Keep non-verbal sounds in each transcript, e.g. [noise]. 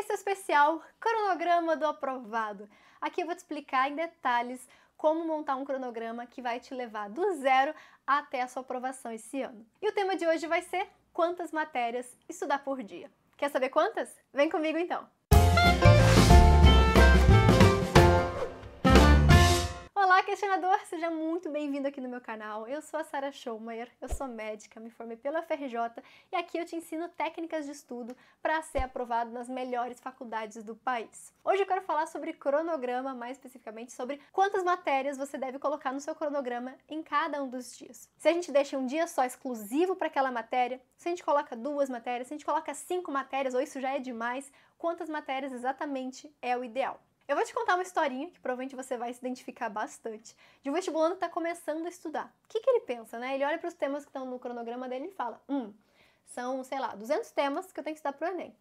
Esse especial Cronograma do Aprovado. Aqui eu vou te explicar em detalhes como montar um cronograma que vai te levar do zero até a sua aprovação esse ano. E o tema de hoje vai ser quantas matérias estudar por dia. Quer saber quantas? Vem comigo então! Encanador, seja muito bem-vindo aqui no meu canal. Eu sou a Sara Schaumayer, eu sou médica, me formei pela FRJ e aqui eu te ensino técnicas de estudo para ser aprovado nas melhores faculdades do país. Hoje eu quero falar sobre cronograma, mais especificamente sobre quantas matérias você deve colocar no seu cronograma em cada um dos dias. Se a gente deixa um dia só exclusivo para aquela matéria, se a gente coloca duas matérias, se a gente coloca cinco matérias, ou isso já é demais, quantas matérias exatamente é o ideal? Eu vou te contar uma historinha que provavelmente você vai se identificar bastante. De um vestibulando que está começando a estudar. O que, que ele pensa, né? Ele olha para os temas que estão no cronograma dele e fala: hum, são, sei lá, 200 temas que eu tenho que estudar para o Enem.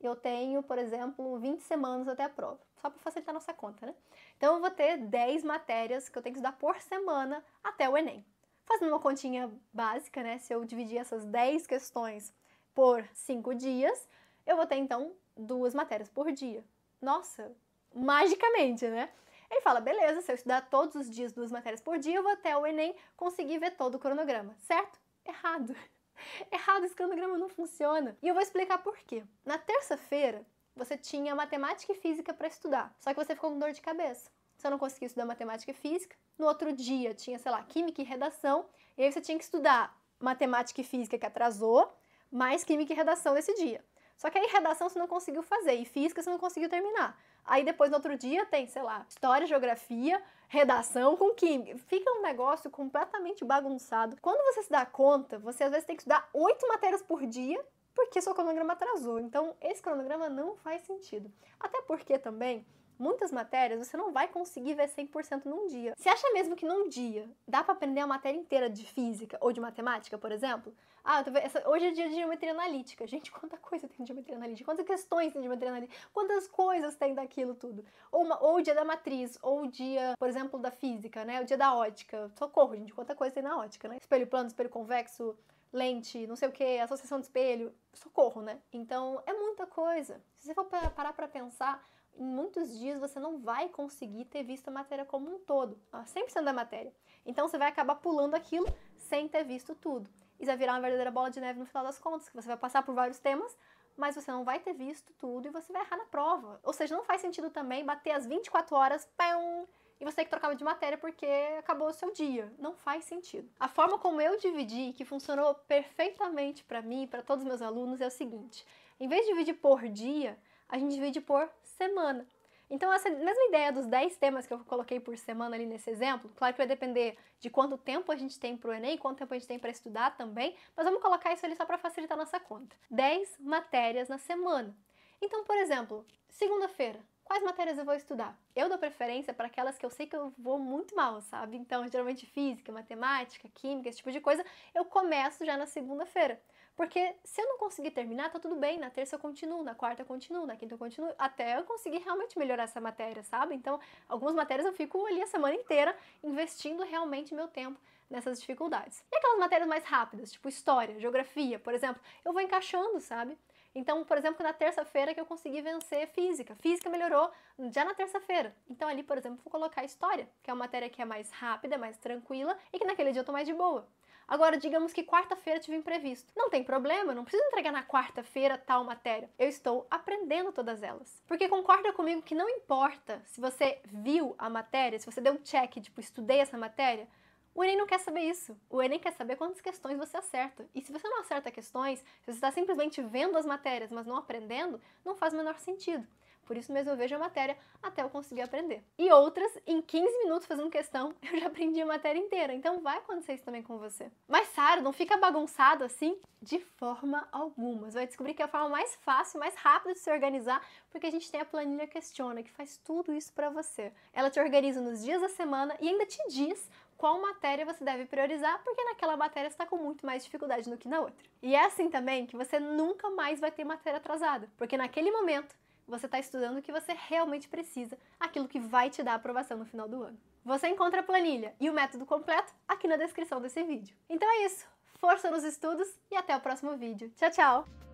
Eu tenho, por exemplo, 20 semanas até a prova, só para facilitar a nossa conta, né? Então eu vou ter 10 matérias que eu tenho que estudar por semana até o Enem. Fazendo uma continha básica, né? Se eu dividir essas 10 questões por 5 dias, eu vou ter então duas matérias por dia. Nossa, magicamente, né? Ele fala: beleza, se eu estudar todos os dias duas matérias por dia, eu vou até o Enem conseguir ver todo o cronograma, certo? Errado. [laughs] Errado, esse cronograma não funciona. E eu vou explicar por quê. Na terça-feira, você tinha matemática e física para estudar, só que você ficou com dor de cabeça. Você não conseguiu estudar matemática e física. No outro dia, tinha, sei lá, química e redação, e aí você tinha que estudar matemática e física que atrasou, mais química e redação nesse dia. Só que aí redação você não conseguiu fazer e física você não conseguiu terminar. Aí depois no outro dia tem, sei lá, história, geografia, redação com química. Fica um negócio completamente bagunçado. Quando você se dá conta, você às vezes tem que estudar oito matérias por dia porque seu cronograma atrasou. Então esse cronograma não faz sentido. Até porque também Muitas matérias você não vai conseguir ver 100% num dia. Você acha mesmo que num dia dá para aprender a matéria inteira de física ou de matemática, por exemplo? Ah, essa, hoje é dia de geometria analítica. Gente, quanta coisa tem de geometria analítica, quantas questões tem de geometria analítica, quantas coisas tem daquilo tudo. Ou, uma, ou o dia da matriz, ou o dia, por exemplo, da física, né? O dia da ótica. Socorro, gente, quanta coisa tem na ótica, né? Espelho plano, espelho convexo, lente, não sei o que, associação de espelho, socorro, né? Então é muita coisa. Se você for parar para pensar, em muitos dias você não vai conseguir ter visto a matéria como um todo, 100% da matéria. Então você vai acabar pulando aquilo sem ter visto tudo. Isso vai virar uma verdadeira bola de neve no final das contas, que você vai passar por vários temas, mas você não vai ter visto tudo e você vai errar na prova. Ou seja, não faz sentido também bater as 24 horas, pão, e você ter que trocar de matéria porque acabou o seu dia. Não faz sentido. A forma como eu dividi, que funcionou perfeitamente para mim, e para todos os meus alunos, é o seguinte: em vez de dividir por dia, a gente divide por semana. Então, essa mesma ideia dos 10 temas que eu coloquei por semana ali nesse exemplo, claro que vai depender de quanto tempo a gente tem para o Enem, quanto tempo a gente tem para estudar também, mas vamos colocar isso ali só para facilitar a nossa conta. 10 matérias na semana. Então, por exemplo, segunda-feira, quais matérias eu vou estudar. Eu dou preferência para aquelas que eu sei que eu vou muito mal, sabe? Então, geralmente física, matemática, química, esse tipo de coisa, eu começo já na segunda-feira. Porque se eu não conseguir terminar, tá tudo bem, na terça eu continuo, na quarta eu continuo, na quinta eu continuo, até eu conseguir realmente melhorar essa matéria, sabe? Então, algumas matérias eu fico ali a semana inteira investindo realmente meu tempo nessas dificuldades. E aquelas matérias mais rápidas, tipo história, geografia, por exemplo, eu vou encaixando, sabe? Então, por exemplo, na terça-feira que eu consegui vencer física. Física melhorou já na terça-feira. Então, ali, por exemplo, vou colocar história, que é uma matéria que é mais rápida, mais tranquila e que naquele dia eu tô mais de boa. Agora, digamos que quarta-feira tive imprevisto. Não tem problema, não preciso entregar na quarta-feira tal matéria. Eu estou aprendendo todas elas. Porque concorda comigo que não importa se você viu a matéria, se você deu um check, tipo, estudei essa matéria, o Enem não quer saber isso. O Enem quer saber quantas questões você acerta. E se você não acerta questões, se você está simplesmente vendo as matérias, mas não aprendendo, não faz o menor sentido. Por isso mesmo eu vejo a matéria até eu conseguir aprender. E outras, em 15 minutos fazendo questão, [laughs] eu já aprendi a matéria inteira. Então vai acontecer isso também com você. Mas, Sara, não fica bagunçado assim de forma alguma. Você vai descobrir que é a forma mais fácil, mais rápida de se organizar, porque a gente tem a planilha Questiona, que faz tudo isso para você. Ela te organiza nos dias da semana e ainda te diz qual matéria você deve priorizar, porque naquela matéria você está com muito mais dificuldade do que na outra. E é assim também que você nunca mais vai ter matéria atrasada, porque naquele momento você está estudando o que você realmente precisa, aquilo que vai te dar aprovação no final do ano. Você encontra a planilha e o método completo aqui na descrição desse vídeo. Então é isso, força nos estudos e até o próximo vídeo. Tchau, tchau!